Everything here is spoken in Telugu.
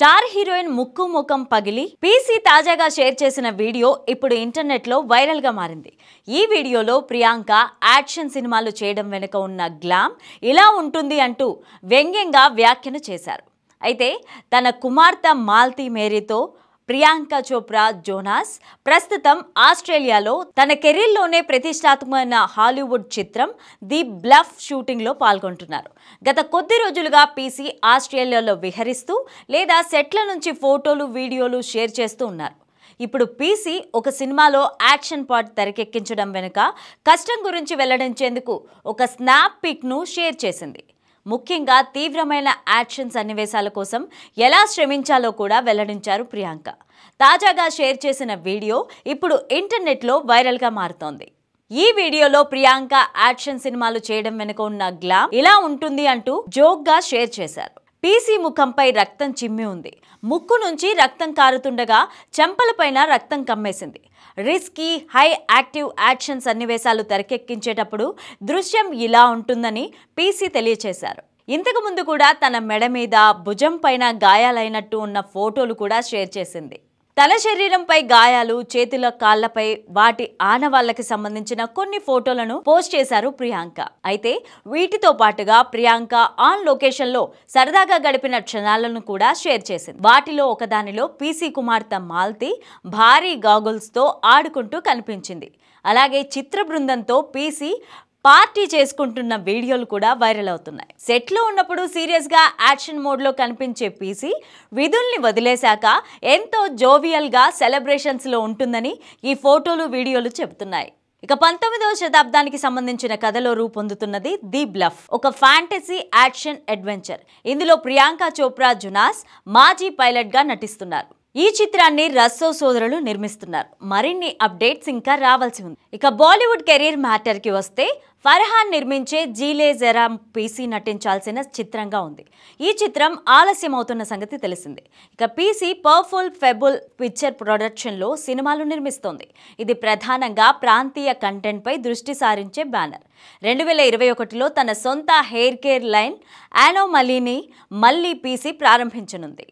స్టార్ హీరోయిన్ ముక్కు ముఖం పగిలి పీసీ తాజాగా షేర్ చేసిన వీడియో ఇప్పుడు ఇంటర్నెట్లో వైరల్గా మారింది ఈ వీడియోలో ప్రియాంక యాక్షన్ సినిమాలు చేయడం వెనుక ఉన్న గ్లామ్ ఇలా ఉంటుంది అంటూ వ్యంగ్యంగా వ్యాఖ్యను చేశారు అయితే తన కుమార్తె మాల్తీ మేరీతో ప్రియాంక చోప్రా జోనాస్ ప్రస్తుతం ఆస్ట్రేలియాలో తన కెరీర్లోనే ప్రతిష్టాత్మకమైన హాలీవుడ్ చిత్రం ది బ్లఫ్ షూటింగ్లో పాల్గొంటున్నారు గత కొద్ది రోజులుగా పీసీ ఆస్ట్రేలియాలో విహరిస్తూ లేదా సెట్ల నుంచి ఫోటోలు వీడియోలు షేర్ చేస్తూ ఉన్నారు ఇప్పుడు పీసీ ఒక సినిమాలో యాక్షన్ పార్ట్ తెరకెక్కించడం వెనుక కష్టం గురించి వెల్లడించేందుకు ఒక స్నాప్ పిక్ను షేర్ చేసింది ముఖ్యంగా తీవ్రమైన యాక్షన్ సన్నివేశాల కోసం ఎలా శ్రమించాలో కూడా వెల్లడించారు ప్రియాంక తాజాగా షేర్ చేసిన వీడియో ఇప్పుడు ఇంటర్నెట్లో వైరల్గా మారుతోంది ఈ వీడియోలో ప్రియాంక యాక్షన్ సినిమాలు చేయడం వెనుక ఉన్న గ్లామ్ ఇలా ఉంటుంది అంటూ జోక్గా షేర్ చేశారు పీసీ ముఖంపై రక్తం చిమ్మి ఉంది ముక్కు నుంచి రక్తం కారుతుండగా చెంపలపైన రక్తం కమ్మేసింది రిస్కీ హై యాక్టివ్ యాక్షన్ సన్నివేశాలు తెరకెక్కించేటప్పుడు దృశ్యం ఇలా ఉంటుందని పీసీ తెలియచేశారు ఇంతకుముందు కూడా తన మెడ మీద భుజం పైన గాయాలైనట్టు ఉన్న ఫోటోలు కూడా షేర్ చేసింది తన శరీరంపై గాయాలు చేతుల కాళ్లపై వాటి ఆనవాళ్లకి సంబంధించిన కొన్ని ఫోటోలను పోస్ట్ చేశారు ప్రియాంక అయితే వీటితో పాటుగా ప్రియాంక ఆన్ లొకేషన్ లో సరదాగా గడిపిన క్షణాలను కూడా షేర్ చేసింది వాటిలో ఒకదానిలో పీసీ కుమార్తె మాల్తి భారీ గాగుల్స్ తో ఆడుకుంటూ కనిపించింది అలాగే చిత్ర బృందంతో పీసీ పార్టీ చేసుకుంటున్న వీడియోలు కూడా వైరల్ అవుతున్నాయి సెట్లో ఉన్నప్పుడు సీరియస్గా యాక్షన్ మోడ్లో కనిపించే పీసీ విధుల్ని వదిలేశాక ఎంతో జోవియల్గా సెలబ్రేషన్స్లో ఉంటుందని ఈ ఫోటోలు వీడియోలు చెబుతున్నాయి ఇక పంతొమ్మిదవ శతాబ్దానికి సంబంధించిన కథలో రూపొందుతున్నది ది బ్లఫ్ ఒక ఫ్యాంటసీ యాక్షన్ అడ్వెంచర్ ఇందులో ప్రియాంక చోప్రా జునాస్ మాజీ పైలట్గా నటిస్తున్నారు ఈ చిత్రాన్ని రస్సో సోదరులు నిర్మిస్తున్నారు మరిన్ని అప్డేట్స్ ఇంకా రావాల్సి ఉంది ఇక బాలీవుడ్ కెరీర్ మ్యాటర్కి వస్తే ఫర్హాన్ నిర్మించే జీలే జెరా పీసీ నటించాల్సిన చిత్రంగా ఉంది ఈ చిత్రం ఆలస్యం అవుతున్న సంగతి తెలిసింది ఇక పీసీ పర్ఫుల్ ఫెబుల్ పిక్చర్ ప్రొడక్షన్లో సినిమాలు నిర్మిస్తోంది ఇది ప్రధానంగా ప్రాంతీయ కంటెంట్పై దృష్టి సారించే బ్యానర్ రెండు వేల ఇరవై ఒకటిలో తన సొంత హెయిర్ కేర్ లైన్ యానోమలీని మళ్ళీ పీసీ ప్రారంభించనుంది